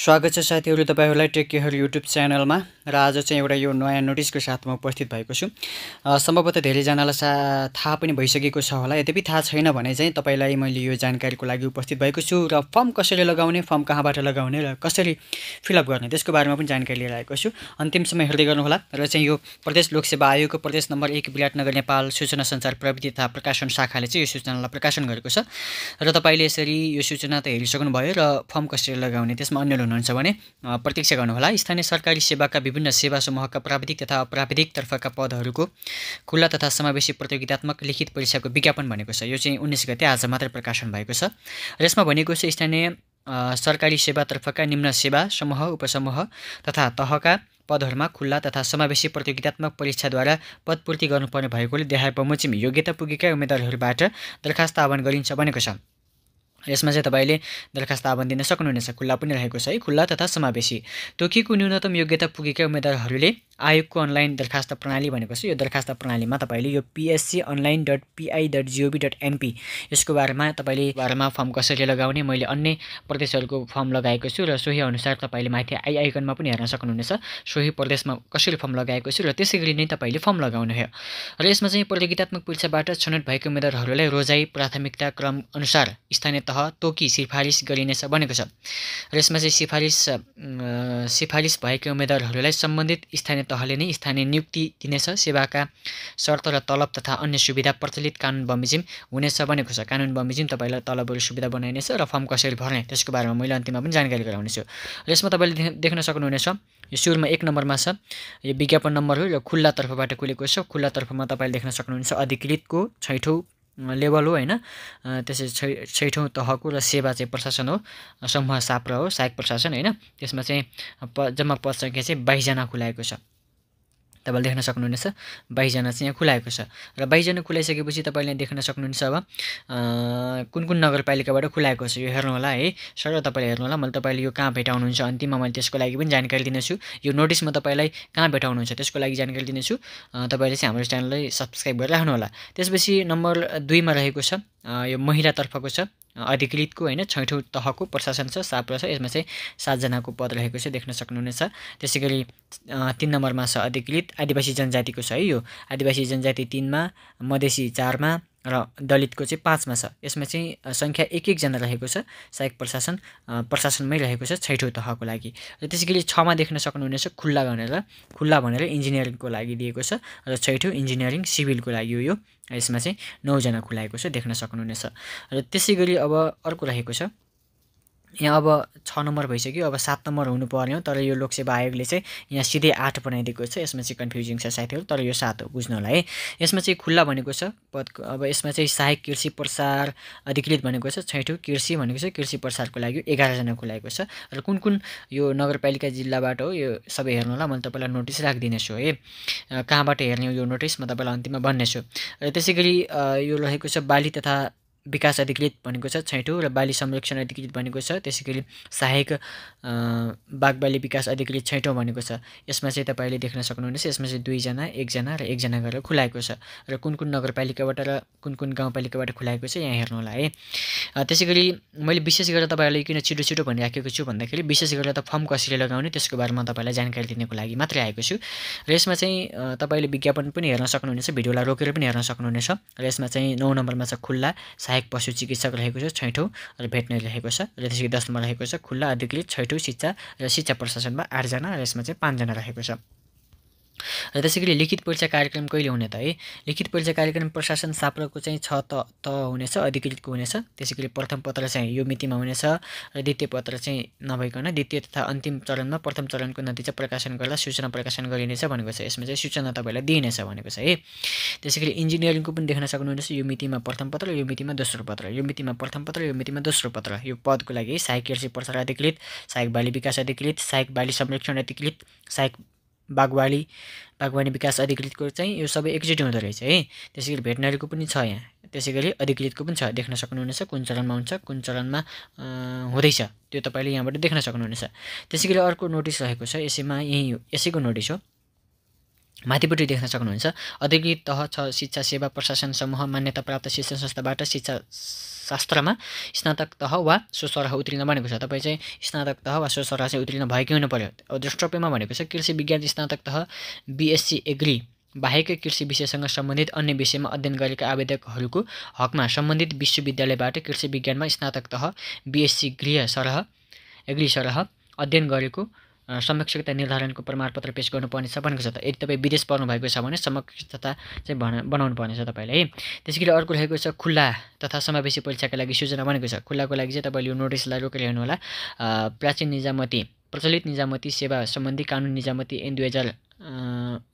स्वागत छ साथीहरू तपाईँहरूलाई टेक केयर युट्युब च्यानलमा र आज चाहिँ एउटा यो नयाँ नोटिसको साथमा उपस्थित भएको छु सम्भवतः धेरैजनालाई सा थाहा पनि भइसकेको छ होला यद्यपि थाहा छैन भने चाहिँ तपाईँलाई मैले यो जानकारीको लागि उपस्थित भएको छु र फर्म कसरी लगाउने फर्म कहाँबाट लगाउने र कसरी फिलअप गर्ने त्यसको बारेमा पनि जानकारी लिएर आएको छु समय हेर्दै गर्नुहोला र चाहिँ यो प्रदेश लोकसेवा आयोगको प्रदेश नम्बर एक विराटनगर नेपाल सूचना सञ्चार प्रविधि तथा प्रकाशन शाखाले चाहिँ यो सूचनालाई प्रकाशन गरेको छ र तपाईँले यसरी यो सूचना त हेरिसक्नुभयो र फर्म कसरी लगाउने त्यसमा अन्य हुनुहुन्छ भने प्रतीक्षा गर्नुहोला स्थानीय सरकारी सेवाका विभिन्न सेवा समूहका प्राविधिक तथा अप्राविधिक तर्फका पदहरूको खुल्ला तथा समावेशी प्रतियोगितात्मक लिखित परीक्षाको विज्ञापन भनेको छ यो चाहिँ उन्नाइस गते आज मात्र प्रकाशन भएको छ र यसमा भनेको छ स्थानीय सरकारी सेवातर्फका निम्न सेवा समूह उपसमूह तथा तहका पदहरूमा खुल्ला तथा समावेशी प्रतियोगितात्मक परीक्षाद्वारा पदपूर्ति गर्नुपर्ने भएकोले देहाय बमोजिम योग्यता पुगेका उम्मेद्वारहरूबाट दरखास्त आह्वान गरिन्छ भनेको छ यसमा चाहिँ तपाईँले दरखास्त आह्वान दिन सक्नुहुनेछ खुल्ला पनि रहेको छ है खुल्ला तथा समावेशी तोकिएको न्यूनतम योग्यता पुगेका उम्मेद्वारहरूले आयोगको अनलाइन दरखास्त प्रणाली भनेको छ यो दरखास्त प्रणालीमा तपाईँले यो PSC online dot PI dot GOV dot NP यसको बारेमा तपाईँले बारेमा फर्म कसरी लगाउने मैले अन्य प्रदेशहरूको फर्म लगाएको छु र सोही अनुसार तपाईँले माथि आई आइकनमा पनि हेर्न सक्नुहुनेछ सोही प्रदेशमा कसरी फर्म लगाएको छु र त्यसै गरी नै तपाईँले फर्म लगाउनु हो र यसमा चाहिँ प्रतियोगितात्मक परीक्षाबाट छनौट भएको उम्मेद्वारहरूलाई रोजाइ प्राथमिकता क्रम अनुसार स्थानीय तह तह तोकी सिफारिस गरिनेछ भनेको छ र यसमा चाहिँ सिफारिस सिफारिस भएका उम्मेदवारहरूलाई सम्बन्धित स्थानीय तहले नै स्थानीय नियुक्ति दिनेछ सेवाका शर्त र तलब तथा अन्य सुविधा प्रचलित कानुन बमोजिम हुनेछ भनेको छ कानुन बमोजिम तपाईँलाई तलबहरू सुविधा बनाइनेछ र फर्म कसरी भर्ने त्यसको बारेमा मैले अन्तिममा पनि जानकारी गराउनेछु र यसमा तपाईँले देख्न सक्नुहुनेछ यो सुरुमा एक नम्बरमा छ यो विज्ञापन नम्बर हो र खुल्ला तर्फबाट खुलेको छ खुल्ला तर्फमा तपाईँले देख्न सक्नुहुन्छ अधिकृतको छैठौँ लेभल हो होइन त्यसै छै छैठौँ तहको र सेवा चाहिँ प्रशासन हो समूह साप्र हो सहायक प्रशासन होइन त्यसमा चाहिँ प जम्मा पद सङ्ख्या चाहिँ बाइसजना खुलाएको छ तपाईँले देख्न सक्नुहुनेछ बाइसजना चाहिँ यहाँ खुलाएको छ र बाइसजना खुलाइसकेपछि तपाईँले देख्न सक्नुहुन्छ अब कुन कुन नगरपालिकाबाट खुलाएको छ यो हेर्नु होला है सर तपाईँले होला मैले तपाईँले यो कहाँ भेटाउनुहुन्छ अन्तिममा मैले त्यसको लागि पनि जानकारी दिनेछु यो नोटिसमा तपाईँलाई कहाँ भेटाउनुहुन्छ त्यसको लागि जानकारी दिनेछु तपाईँले चाहिँ हाम्रो च्यानललाई सब्सक्राइब गरिराख्नु होला त्यसपछि नम्बर दुईमा रहेको छ यो महिलातर्फको छ अधिकृतको होइन छैठौँ तहको प्रशासन छ साप्र छ यसमा चाहिँ सातजनाको पद रहेको छ देख्न सक्नुहुनेछ त्यसै गरी तिन नम्बरमा छ अधिकृत आदिवासी जनजातिको छ है यो आदिवासी जनजाति तिनमा मधेसी चारमा र दलितको चाहिँ पाँचमा छ यसमा चाहिँ सङ्ख्या एक एकजना रहेको छ सहायक प्रशासन प्रशासनमै रहेको छ छैठौँ तहको लागि र त्यसै गरी छमा देख्न सक्नुहुनेछ खुल्ला भनेर खुल्ला भनेर इन्जिनियरिङको लागि दिएको छ र छैठौँ इन्जिनियरिङ सिभिलको लागि हो यो यसमा चाहिँ नौजना खुलाएको छ देख्न सक्नुहुनेछ र त्यसै गरी अब अर्को रहेको छ यहाँ अब छ नम्बर भइसक्यो अब सात नम्बर हुनुपर्ने हो तर यो लोकसेवा आयोगले चाहिँ यहाँ सिधै आठ बनाइदिएको छ यसमा चाहिँ कन्फ्युजिङ छ साथीहरू तर यो सात हो बुझ्नुहोला है यसमा चाहिँ खुल्ला भनेको छ पद अब यसमा चाहिँ सहायक कृषि प्रसार अधिकृत भनेको छ छैठौँ कृषि भनेको छ कृषि प्रसारको लागि एघारजना खुलाएको छ र कुन कुन यो नगरपालिका जिल्लाबाट हो यो सबै हेर्नु होला मैले तपाईँलाई नोटिस राखिदिनेछु है कहाँबाट हेर्ने हो यो नोटिस म तपाईँलाई अन्तिममा भन्नेछु र त्यसै गरी यो रहेको छ बाली तथा विकास अधिकृत भनेको छ छैटौँ र बाली संरक्षण अधिकृत भनेको छ त्यसै गरी सहायक बागबाली विकास अधिकृत छैटौँ भनेको छ यसमा चाहिँ तपाईँले देख्न सक्नुहुनेछ यसमा चाहिँ दुईजना एकजना र एकजना गरेर खुलाएको छ र कुन कुन नगरपालिकाबाट र कुन कुन गाउँपालिकाबाट खुलाएको छ यहाँ हेर्नु होला है त्यसै गरी मैले विशेष गरेर तपाईँहरूलाई किन छिटो छिटो भनिराखेको छु भन्दाखेरि विशेष गरेर त फर्म कसरी लगाउने त्यसको बारेमा तपाईँलाई जानकारी दिनको लागि मात्रै आएको छु र यसमा चाहिँ तपाईँले विज्ञापन पनि हेर्न सक्नुहुनेछ भिडियोलाई रोकेर पनि हेर्न सक्नुहुनेछ र यसमा चाहिँ नौ नम्बरमा छ खुल्ला सहायक पशु चिकित्सक रहेको छ छैठौँ र भेट्ने रहेको छ र त्यसै दसमा रहेको छ खुल्ला अधिकृत छैठौँ शिक्षा र शिक्षा प्रशासनमा आठजना र यसमा चाहिँ पाँचजना रहेको छ र त्यसै गरी लिखित परीक्षा कार्यक्रम कहिले हुने त है लिखित परीक्षा कार्यक्रम प्रशासन साप्रको चाहिँ छ त त हुनेछ अधिकृतको हुनेछ त्यसै गरी प्रथम पत्र चाहिँ यो मितिमा हुनेछ र द्वितीय पत्र चाहिँ नभइकन द्वितीय तथा अन्तिम चरणमा प्रथम चरणको नतिजा प्रकाशन गर्दा सूचना प्रकाशन गरिनेछ भनेको छ यसमा चाहिँ सूचना तपाईँलाई दिइनेछ भनेको छ है त्यसै गरी इन्जिनियरिङको पनि देख्न सक्नुहुनेछ यो मितिमा प्रथम पत्र यो मितिमा दोस्रो पत्र यो मितिमा प्रथम पत्र यो मितिमा दोस्रो पत्र यो पदको लागि सहायक कृषि प्रसार अधिकृत सहायक बाली विकास अधिकृत सहायक बाली संरक्षण अधिकृत सहायक बागवाली बागवानी विकास अधिकृतको चाहिँ यो सबै एकजुट हुँदो रहेछ है त्यसै गरी भेटनरीको पनि छ यहाँ त्यसै गरी अधिकृतको पनि छ देख्न सक्नुहुनेछ कुन चरणमा हुन्छ कुन चरणमा हुँदैछ त्यो तपाईँले यहाँबाट देख्न सक्नुहुनेछ त्यसै गरी अर्को नोटिस रहेको छ यसैमा यहीँ यसैको नोटिस हो माथिपट्टि देख्न सक्नुहुन्छ अधिकृत तह छ शिक्षा सेवा प्रशासन समूह मान्यता प्राप्त शिक्षण संस्थाबाट शिक्षा शास्त्रमा स्नातक तह वा सरह उत्तीर्ण भनेको छ तपाईँ चाहिँ स्नातक तह वा स्वसरह चाहिँ उत्तीर्ण भएकै हुनु पऱ्यो दृष्टव्यमा भनेको छ कृषि विज्ञान स्नातक तह बिएससी एग्री बाहेक कृषि विषयसँग सम्बन्धित अन्य विषयमा अध्ययन गरेका आवेदकहरूको हकमा सम्बन्धित विश्वविद्यालयबाट कृषि विज्ञानमा स्नातक तह बिएससी गृह सरह एग्री सरह अध्ययन गरेको समक्षता निर्धारणको प्रमाणपत्र पेस गर्नुपर्नेछ भनेको छ त यदि तपाईँ विदेश पर्नुभएको छ भने समक्षता चाहिँ भन बनाउनु पर्नेछ तपाईँले है त्यसै गरी अर्को रहेको छ खुल्ला तथा समावेशी परीक्षाका लागि सूचना भनेको छ खुल्लाको लागि चाहिँ तपाईँले यो नोटिसलाई रोकेर हेर्नुहोला प्राचीन निजामती प्रचलित निजामती सेवा सम्बन्धी कानुन निजामती एन दुई हजार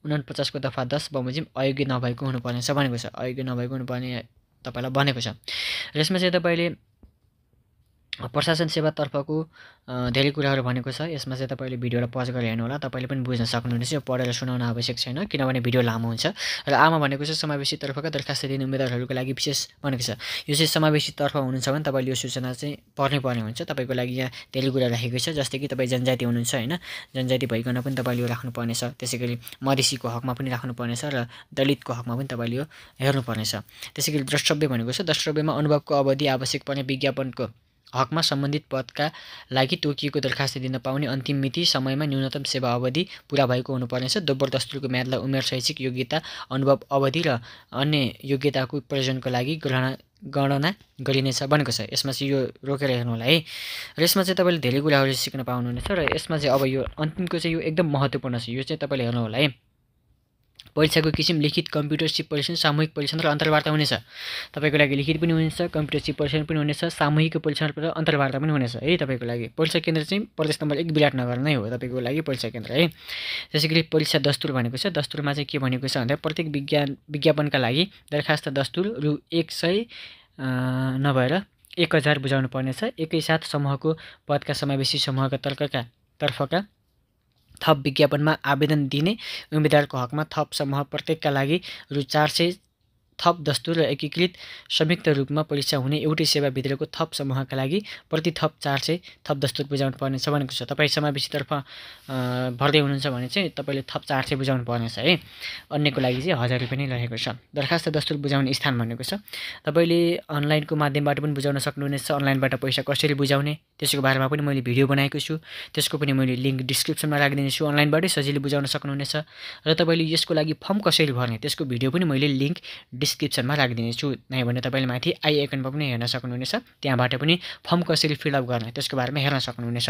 उनापचासको दफा दस बमोजिम अयोग्य नभएको हुनुपर्नेछ भनेको छ अयोग्य नभएको हुनुपर्ने तपाईँलाई भनेको छ र यसमा चाहिँ तपाईँले प्रशासन सेवातर्फको धेरै कुराहरू भनेको छ यसमा चाहिँ तपाईँले भिडियोलाई पज गरेर हेर्नु होला तपाईँले पनि बुझ्न सक्नुहुनेछ यो पढेर सुनाउन आवश्यक छैन किनभने भिडियो लामो हुन्छ र आमा भनेको चाहिँ समावेशीतर्फका दरखास्त दिने उम्मेदवारहरूको लागि विशेष भनेको छ यो चाहिँ समावेशी तर्फ हुनुहुन्छ भने तपाईँले यो सूचना चाहिँ पढ्नै पर्ने हुन्छ तपाईँको लागि यहाँ धेरै कुरा राखेको छ जस्तै कि तपाईँ जनजाति हुनुहुन्छ होइन जनजाति भइकन पनि तपाईँले यो राख्नुपर्नेछ त्यसै गरी मधेसीको हकमा पनि राख्नुपर्नेछ र दलितको हकमा पनि तपाईँले यो हेर्नुपर्नेछ त्यसै गरी द्रष्टव्य भनेको छ द्रष्टव्यमा अनुभवको अवधि आवश्यक पर्ने विज्ञापनको हकमा सम्बन्धित पदका लागि तोकिएको दरखास्त दिन पाउने अन्तिम मिति समयमा न्यूनतम सेवा अवधि पुरा भएको हुनुपर्नेछ दोब्बर दस्तुरको म्यादलाई उमेर शैक्षिक योग्यता अनुभव अवधि र अन्य योग्यताको प्रयोजनको लागि ग्रहण गणना गरिनेछ भनेको छ यसमा चाहिँ यो रोकेर हेर्नु होला है र यसमा चाहिँ तपाईँले धेरै कुराहरू सिक्न पाउनुहुनेछ र यसमा चाहिँ अब यो अन्तिमको चाहिँ यो एकदम महत्त्वपूर्ण छ यो चाहिँ तपाईँले हेर्नु होला है परीक्षाको किसिम लिखित कम्प्युटर सिप परीक्षण सामूहिक परीक्षण र अन्तर्वार्ता हुनेछ तपाईँको लागि लिखित पनि हुनेछ कम्प्युटर सिप परीक्षण पनि हुनेछ सामूहिक परीक्षण र अन्तर्वार्ता पनि हुनेछ है तपाईँको लागि परीक्षा केन्द्र चाहिँ प्रदेश नम्बर एक विराटनगर नै हो तपाईँको लागि परीक्षा केन्द्र है त्यसै गरी परीक्षा दस्तुर भनेको छ दस्तुरमा चाहिँ के भनेको छ भन्दा प्रत्येक विज्ञान विज्ञापनका लागि दरखास्त दस्तुर रु एक सय नभएर एक हजार बुझाउनु पर्नेछ एकैसाथ समूहको पदका समावेशी समूहका तर्कका तर्फका थप विज्ञापनमा आवेदन दिने उम्मेदवारको हकमा थप समूह प्रत्येकका लागि रु चार सय थप दस्तुर र एकीकृत संयुक्त रूपमा परीक्षा हुने एउटै सेवाभित्रको थप समूहका लागि प्रति थप चार सय थप दस्तुर बुझाउनु पर्नेछ भनेको छ तपाईँ समावेशीतर्फ भर्दै हुनुहुन्छ भने चाहिँ तपाईँले थप चार सय बुझाउनु पर्नेछ है अन्यको लागि चाहिँ हजार रुपियाँ नै रहेको छ दरखास्त दस्तुर बुझाउने स्थान भनेको छ तपाईँले अनलाइनको माध्यमबाट पनि बुझाउन सक्नुहुनेछ अनलाइनबाट पैसा कसरी बुझाउने त्यसको बारेमा पनि मैले भिडियो बनाएको छु त्यसको पनि मैले लिङ्क डिस्क्रिप्सनमा राखिदिनेछु अनलाइनबाटै सजिलै बुझाउन सक्नुहुनेछ र तपाईँले यसको लागि फर्म कसरी भर्ने त्यसको भिडियो पनि मैले लिङ्क डिस् डिस्क्रिप्सनमा राखिदिनेछु नै भने तपाईँले माथि आई आइकनमा पनि हेर्न सक्नुहुनेछ त्यहाँबाट पनि फर्म कसरी फिलअप गर्ने त्यसको बारेमा हेर्न सक्नुहुनेछ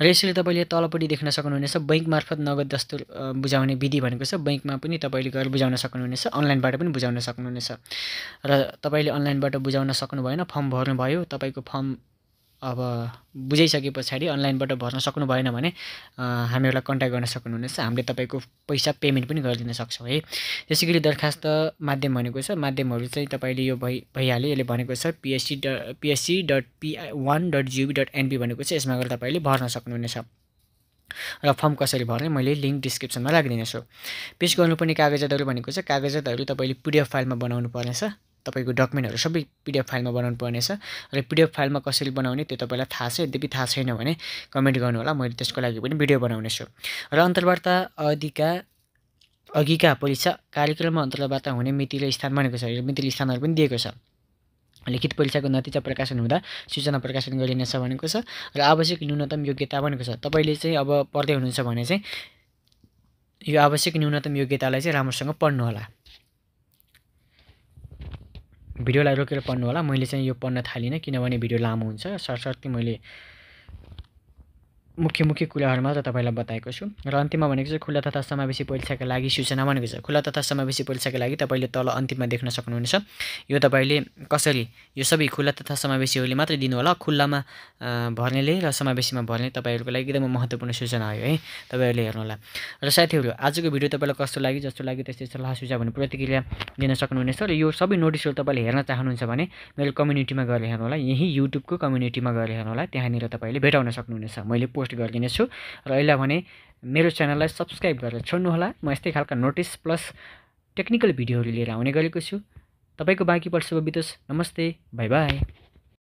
र यसरी तपाईँले तलपट्टि देख्न सक्नुहुनेछ बैङ्क मार्फत नगद दस्तुर बुझाउने विधि भनेको छ बैङ्कमा पनि तपाईँले गएर बुझाउन सक्नुहुनेछ अनलाइनबाट पनि बुझाउन सक्नुहुनेछ र तपाईँले अनलाइनबाट बुझाउन सक्नुभएन फर्म भर्नुभयो तपाईँको फर्म अब बुझाइसके पछाडि अनलाइनबाट भर्न सक्नु भएन भने हामीहरूलाई कन्ट्याक्ट गर्न सक्नुहुनेछ हामीले तपाईँको पैसा पेमेन्ट पनि गरिदिन सक्छौँ है त्यसै गरी दरखास्त माध्यम भनेको छ माध्यमहरू चाहिँ तपाईँले यो भइ भइहाल्यो यसले भनेको छ पिएससी ड PSC dot PI one dot GOV dot NP भनेको छ यसमा गएर तपाईँले भर्न सक्नुहुनेछ र फर्म कसरी भर्ने मैले लिङ्क डिस्क्रिप्सनमा राखिदिनेछु पेस गर्नुपर्ने कागजातहरू भनेको छ कागजातहरू तपाईँले पिडिएफ फाइलमा बनाउनु पर्नेछ तपाईँको डकुमेन्टहरू सबै पिडिएफ फाइलमा बनाउनु पर्नेछ र पिडिएफ फाइलमा कसरी बनाउने त्यो तपाईँलाई थाहा छ यद्यपि थाहा छैन भने कमेन्ट गर्नुहोला मैले त्यसको लागि पनि भिडियो बनाउनेछु र अन्तर्वार्ता अधिका अघिका परीक्षा कार्यक्रममा अन्तर्वार्ता हुने मिति र स्थान भनेको छ यो मिति स्थानहरू पनि दिएको छ लिखित परीक्षाको नतिजा प्रकाशन हुँदा सूचना प्रकाशन गरिनेछ भनेको छ र आवश्यक न्यूनतम योग्यता भनेको छ तपाईँले चाहिँ अब पढ्दै हुनुहुन्छ भने चाहिँ यो आवश्यक न्यूनतम योग्यतालाई चाहिँ राम्रोसँग पढ्नुहोला भिडियोलाई रोकेर पढ्नु होला मैले चाहिँ यो पढ्न थालिनँ किनभने भिडियो लामो हुन्छ सरसर्ती मैले मुख्य मुख्य कुराहरू मात्र तपाईँलाई बताएको छु र अन्तिममा भनेको चाहिँ खुला तथा समावेशी परीक्षाका लागि सूचना भनेको छ खुला तथा समावेशी परीक्षाका लागि तपाईँले तल अन्तिममा देख्न सक्नुहुनेछ यो तपाईँले कसरी यो सबै खुला तथा समावेशीहरूले मात्रै दिनु होला खुल्लामा भर्नेले र समावेशीमा भर्ने तपाईँहरूको लागि एकदमै महत्त्वपूर्ण सूचना आयो है तपाईँहरूले हेर्नुहोला र साथीहरू आजको भिडियो तपाईँलाई कस्तो लाग्यो जस्तो लाग्यो त्यस्तै सल्लाह सुझाव भने प्रतिक्रिया दिन सक्नुहुनेछ र यो सबै नोटिसहरू तपाईँले हेर्न चाहनुहुन्छ भने मेरो कम्युनिटीमा गएर होला यहीँ युट्युबको कम्युनिटीमा गएर हेर्नुहोला त्यहाँनिर तपाईँले भेटाउन सक्नुहुनेछ मैले पोस्ट पोस्ट गरिदिनेछु र अहिले भने मेरो च्यानललाई सब्सक्राइब गरेर छोड्नुहोला म यस्तै खालका नोटिस प्लस टेक्निकल भिडियोहरू लिएर आउने गरेको छु तपाईँको बाँकी वर्षको बितोस् नमस्ते बाई बाई